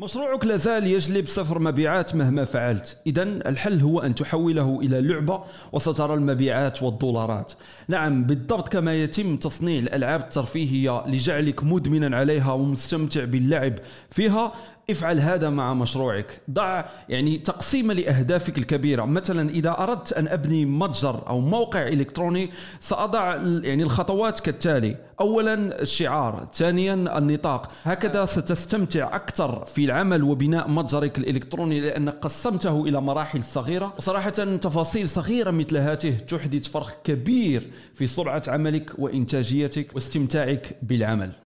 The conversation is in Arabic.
مشروعك لا زال يجلب صفر مبيعات مهما فعلت إذا الحل هو أن تحوله إلى لعبة وسترى المبيعات والدولارات نعم بالضبط كما يتم تصنيع الألعاب الترفيهية لجعلك مدمنا عليها ومستمتع باللعب فيها افعل هذا مع مشروعك ضع يعني تقسيم لأهدافك الكبيرة مثلا إذا أردت أن أبني متجر أو موقع إلكتروني سأضع يعني الخطوات كالتالي أولا الشعار ثانيا النطاق هكذا ستستمتع أكثر في العمل وبناء متجرك الالكتروني لان قسمته الى مراحل صغيره وصراحه تفاصيل صغيره مثل هاته تحدث فرق كبير في سرعه عملك وانتاجيتك واستمتاعك بالعمل